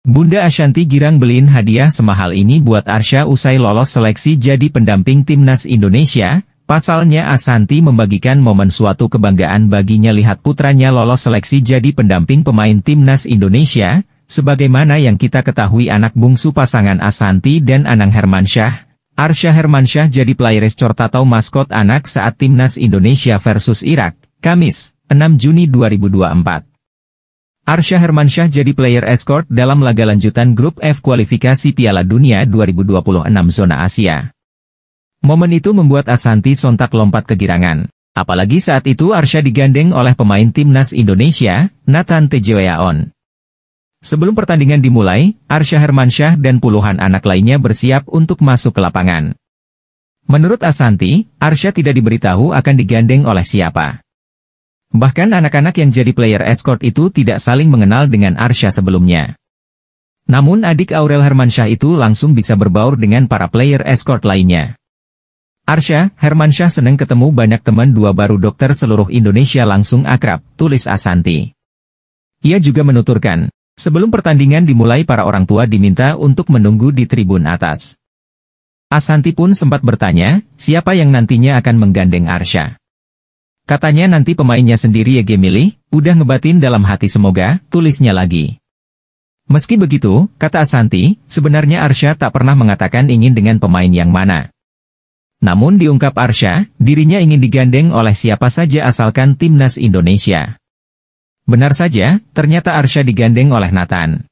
Bunda Ashanti Girang beliin hadiah semahal ini buat Arsha usai lolos seleksi jadi pendamping timnas Indonesia. Pasalnya Ashanti membagikan momen suatu kebanggaan baginya lihat putranya lolos seleksi jadi pendamping pemain timnas Indonesia. Sebagaimana yang kita ketahui anak bungsu pasangan Ashanti dan Anang Hermansyah, Arsha Hermansyah jadi pelayares atau maskot anak saat timnas Indonesia versus Irak, Kamis, 6 Juni 2024. Arsyah Hermansyah jadi player escort dalam laga lanjutan Grup F kualifikasi Piala Dunia 2026 zona Asia. Momen itu membuat Asanti sontak lompat kegirangan. Apalagi saat itu Arsya digandeng oleh pemain timnas Indonesia, Nathan Tejeweaon. Sebelum pertandingan dimulai, Arsya Hermansyah dan puluhan anak lainnya bersiap untuk masuk ke lapangan. Menurut Asanti, Arsya tidak diberitahu akan digandeng oleh siapa. Bahkan anak-anak yang jadi player escort itu tidak saling mengenal dengan Arsha sebelumnya. Namun adik Aurel Hermansyah itu langsung bisa berbaur dengan para player escort lainnya. Arsha, Hermansyah senang ketemu banyak teman dua baru dokter seluruh Indonesia langsung akrab, tulis Asanti. Ia juga menuturkan, sebelum pertandingan dimulai para orang tua diminta untuk menunggu di tribun atas. Asanti pun sempat bertanya, siapa yang nantinya akan menggandeng Arsha. Katanya nanti pemainnya sendiri ya gemili, udah ngebatin dalam hati semoga, tulisnya lagi. Meski begitu, kata Asanti, sebenarnya Arsha tak pernah mengatakan ingin dengan pemain yang mana. Namun diungkap Arsha, dirinya ingin digandeng oleh siapa saja asalkan timnas Indonesia. Benar saja, ternyata Arsha digandeng oleh Nathan.